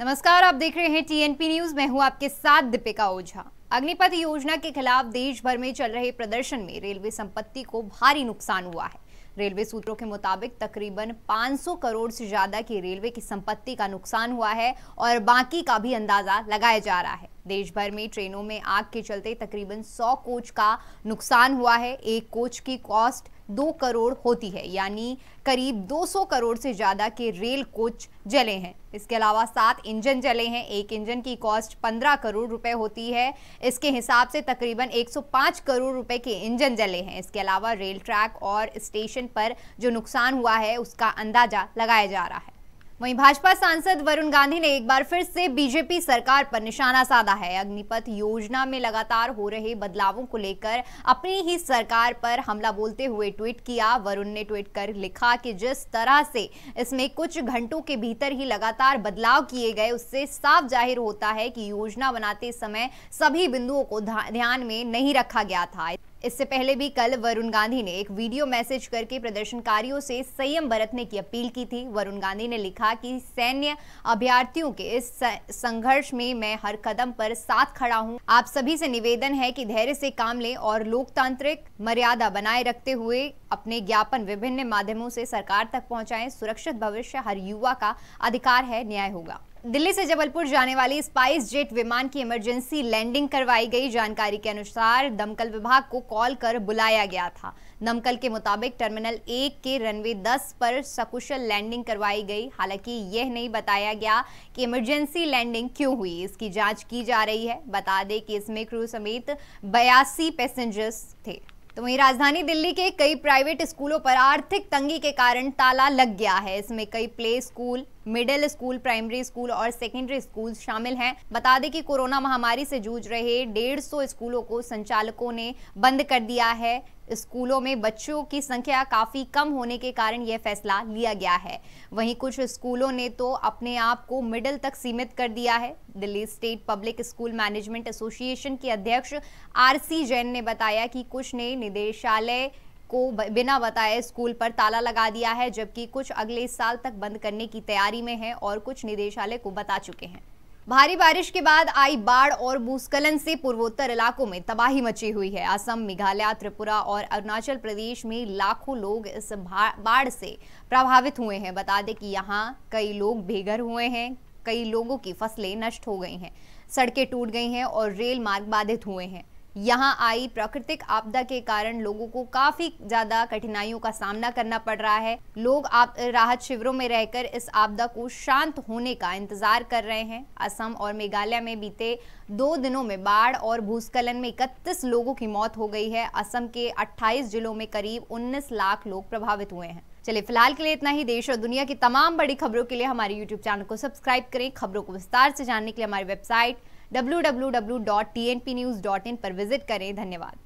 नमस्कार आप देख रहे हैं टीएनपी न्यूज मैं हूं आपके साथ दीपिका ओझा अग्निपथ योजना के खिलाफ देश भर में चल रहे प्रदर्शन में रेलवे संपत्ति को भारी नुकसान हुआ है रेलवे सूत्रों के मुताबिक तकरीबन 500 करोड़ से ज्यादा की रेलवे की संपत्ति का नुकसान हुआ है और बाकी का भी अंदाजा लगाया जा रहा है देश भर में ट्रेनों में आग के चलते तकरीबन 100 कोच का नुकसान हुआ है एक कोच की कॉस्ट दो करोड़ होती है यानी करीब 200 करोड़ से ज़्यादा के रेल कोच जले हैं इसके अलावा सात इंजन जले हैं एक इंजन की कॉस्ट 15 करोड़ रुपए होती है इसके हिसाब से तकरीबन 105 करोड़ रुपए के इंजन जले हैं इसके अलावा रेल ट्रैक और स्टेशन पर जो नुकसान हुआ है उसका अंदाज़ा लगाया जा रहा है वहीं भाजपा सांसद वरुण गांधी ने एक बार फिर से बीजेपी सरकार पर निशाना साधा है अग्निपथ योजना में लगातार हो रहे बदलावों को लेकर अपनी ही सरकार पर हमला बोलते हुए ट्वीट किया वरुण ने ट्वीट कर लिखा कि जिस तरह से इसमें कुछ घंटों के भीतर ही लगातार बदलाव किए गए उससे साफ जाहिर होता है कि योजना बनाते समय सभी बिंदुओं को ध्यान में नहीं रखा गया था इससे पहले भी कल वरुण गांधी ने एक वीडियो मैसेज करके प्रदर्शनकारियों से संयम बरतने की अपील की थी वरुण गांधी ने लिखा कि सैन्य अभ्यर्थियों के इस संघर्ष में मैं हर कदम पर साथ खड़ा हूं। आप सभी से निवेदन है कि धैर्य से काम लें और लोकतांत्रिक मर्यादा बनाए रखते हुए अपने ज्ञापन विभिन्न माध्यमों से सरकार तक पहुँचाए सुरक्षित भविष्य हर युवा का अधिकार है न्याय होगा दिल्ली से जबलपुर जाने वाली स्पाइस जेट विमान की इमरजेंसी लैंडिंग करवाई गई जानकारी के अनुसार दमकल विभाग को कॉल कर बुलाया गया था दमकल के मुताबिक टर्मिनल एक के रनवे दस पर सकुशल लैंडिंग करवाई गई हालांकि यह नहीं बताया गया कि इमरजेंसी लैंडिंग क्यों हुई इसकी जांच की जा रही है बता दें कि इसमें क्रू समेत बयासी पैसेंजर्स थे तो वहीं राजधानी दिल्ली के कई प्राइवेट स्कूलों पर आर्थिक तंगी के कारण ताला लग गया है इसमें कई play school middle school primary school और सेकेंडरी स्कूल शामिल हैं बता दें कि कोरोना महामारी से जूझ रहे डेढ़ स्कूलों को संचालकों ने बंद कर दिया है स्कूलों में बच्चों की संख्या काफ़ी कम होने के कारण यह फैसला लिया गया है वहीं कुछ स्कूलों ने तो अपने आप को मिडिल तक सीमित कर दिया है Delhi state public school management association के अध्यक्ष आरसी जैन ने बताया कि कुछ ने निदेशालय को बिना बताए स्कूल पर ताला लगा दिया है जबकि कुछ अगले साल तक बंद करने की तैयारी में है और कुछ निदेशालय को बता चुके हैं भारी बारिश के बाद आई बाढ़ और भूस्खलन से पूर्वोत्तर इलाकों में तबाही मची हुई है असम मेघालय त्रिपुरा और अरुणाचल प्रदेश में लाखों लोग इस बाढ़ से प्रभावित हुए हैं बता दें कि यहाँ कई लोग बेघर हुए हैं कई लोगों की फसलें नष्ट हो गई हैं सड़कें टूट गई हैं और रेल मार्ग बाधित हुए हैं यहाँ आई प्राकृतिक आपदा के कारण लोगों को काफी ज्यादा कठिनाइयों का सामना करना पड़ रहा है लोग आप राहत शिविरों में रहकर इस आपदा को शांत होने का इंतजार कर रहे हैं असम और मेघालय में बीते दो दिनों में बाढ़ और भूस्खलन में इकतीस लोगों की मौत हो गई है असम के अट्ठाईस जिलों में करीब उन्नीस लाख लोग प्रभावित हुए हैं चलिए फिलहाल के लिए इतना ही देश और दुनिया की तमाम बड़ी खबरों के लिए हमारे यूट्यूब चैनल को सब्सक्राइब करें खबरों को विस्तार से जानने के लिए हमारी वेबसाइट डब्ल्यू पर विजिट करें धन्यवाद